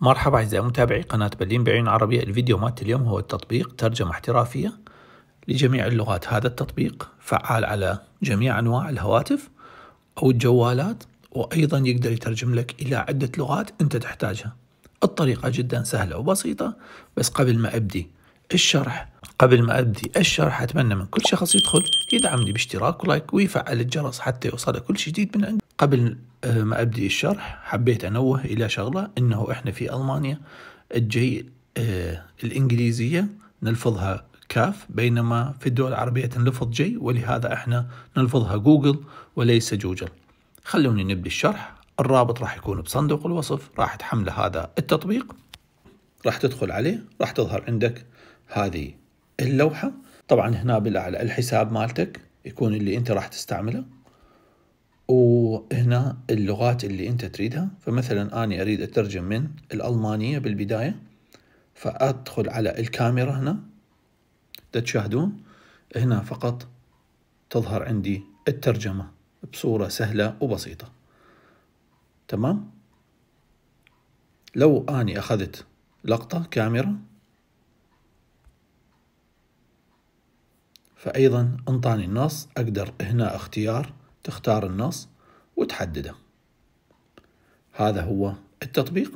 مرحبا أعزائي متابعي قناة بلين بعين عربية الفيديو مالت اليوم هو التطبيق ترجمة احترافية لجميع اللغات هذا التطبيق فعال على جميع أنواع الهواتف أو الجوالات وأيضا يقدر يترجم لك إلى عدة لغات أنت تحتاجها الطريقة جدا سهلة وبسيطة بس قبل ما أبدي الشرح قبل ما أبدي الشرح أتمنى من كل شخص يدخل يدعمني باشتراك ولايك ويفعل الجرس حتى يوصل كل جديد من عندي قبل آه، ما أبدي الشرح حبيت أنوه إلى شغلة أنه إحنا في ألمانيا الجي آه، الإنجليزية نلفظها كاف بينما في الدول العربية تنلفظ جي ولهذا إحنا نلفظها جوجل وليس جوجل خلوني نبدي الشرح الرابط راح يكون بصندوق الوصف راح تحمل هذا التطبيق راح تدخل عليه راح تظهر عندك هذه اللوحة طبعا هنا بالأعلى الحساب مالتك يكون اللي أنت راح تستعمله هنا اللغات اللي انت تريدها فمثلا اني اريد اترجم من الالمانيه بالبدايه فادخل على الكاميرا هنا تشاهدون هنا فقط تظهر عندي الترجمه بصوره سهله وبسيطه تمام لو اني اخذت لقطه كاميرا فايضا انطاني النص اقدر هنا اختيار تختار النص وتحدده هذا هو التطبيق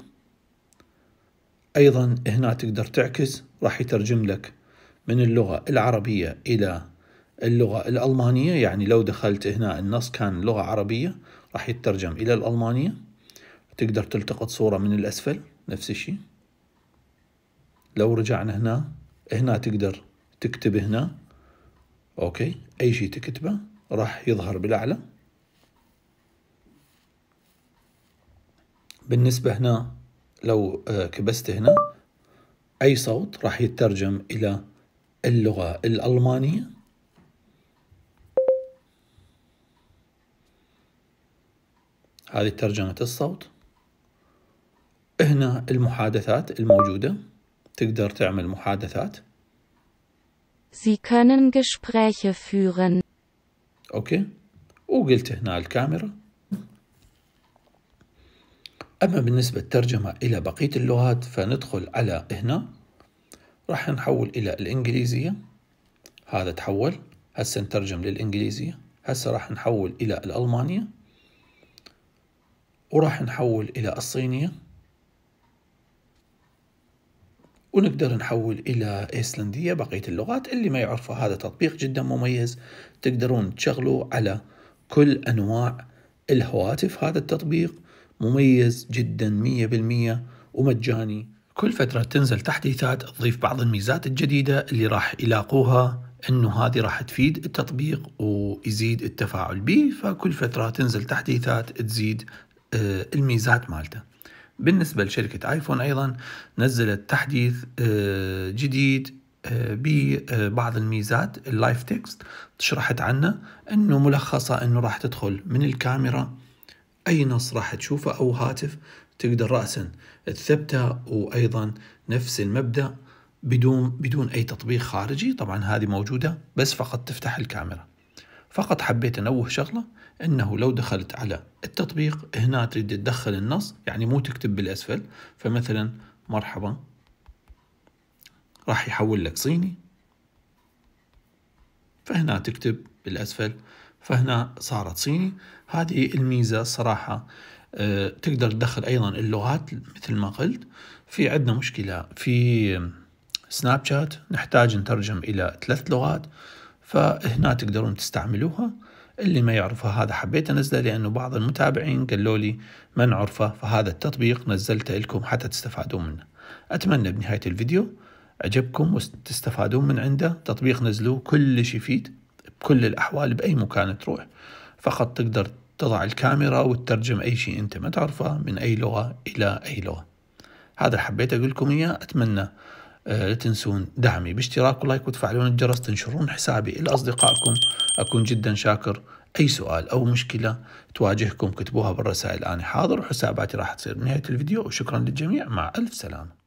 أيضا هنا تقدر تعكس راح يترجم لك من اللغة العربية إلى اللغة الألمانية يعني لو دخلت هنا النص كان لغة عربية راح يترجم إلى الألمانية تقدر تلتقط صورة من الأسفل نفس الشيء لو رجعنا هنا هنا تقدر تكتب هنا أوكي أي شيء تكتبه راح يظهر بالأعلى بالنسبة هنا لو آه، كبست هنا أي صوت راح يترجم إلى اللغة الألمانية هذه ترجمة الصوت هنا المحادثات الموجودة تقدر تعمل محادثات Sie können Gespräche führen. اوكي وقلت هنا الكاميرا أما بالنسبة للترجمة إلى بقية اللغات فندخل على هنا راح نحول إلى الإنجليزية هذا تحول هسه نترجم للإنجليزية هسه راح نحول إلى الألمانية وراح نحول إلى الصينية ونقدر نحول إلى إيسلندية بقية اللغات اللي ما يعرفها هذا تطبيق جدا مميز تقدرون تشغلوا على كل أنواع الهواتف هذا التطبيق مميز جدا 100% ومجاني كل فترة تنزل تحديثات تضيف بعض الميزات الجديدة اللي راح يلاقوها انه هذه راح تفيد التطبيق ويزيد التفاعل به فكل فترة تنزل تحديثات تزيد آه، الميزات مالته بالنسبة لشركة ايفون ايضا نزلت تحديث آه، جديد آه، ببعض الميزات اللايف تكست شرحت عنه انه ملخصة انه راح تدخل من الكاميرا اي نص راح تشوفه او هاتف تقدر راسا تثبته وايضا نفس المبدا بدون بدون اي تطبيق خارجي طبعا هذه موجوده بس فقط تفتح الكاميرا فقط حبيت انوه شغله انه لو دخلت على التطبيق هنا تريد تدخل النص يعني مو تكتب بالاسفل فمثلا مرحبا راح يحول لك صيني فهنا تكتب بالاسفل فهنا صارت صيني هذه الميزة صراحة آه، تقدر تدخل أيضا اللغات مثل ما قلت في عندنا مشكلة في سناب شات نحتاج نترجم إلى ثلاث لغات فهنا تقدرون تستعملوها اللي ما يعرفها هذا حبيت انزله لانه بعض المتابعين قالوا لي ما نعرفه فهذا التطبيق نزلته لكم حتى تستفادوا منه اتمنى بنهايه الفيديو عجبكم وتستفادون من عنده تطبيق نزلوه كلش يفيد بكل الأحوال بأي مكان تروح فقط تقدر تضع الكاميرا وتترجم أي شيء أنت ما تعرفه من أي لغة إلى أي لغة هذا حبيت أقول لكم إياه أتمنى آه، لا تنسون دعمي باشتراك ولايك وتفعلون الجرس تنشرون حسابي إلى أصدقائكم أكون جدا شاكر أي سؤال أو مشكلة تواجهكم كتبوها بالرسائل أنا حاضر وحساباتي راح تصير بنهاية الفيديو وشكرا للجميع مع ألف سلامة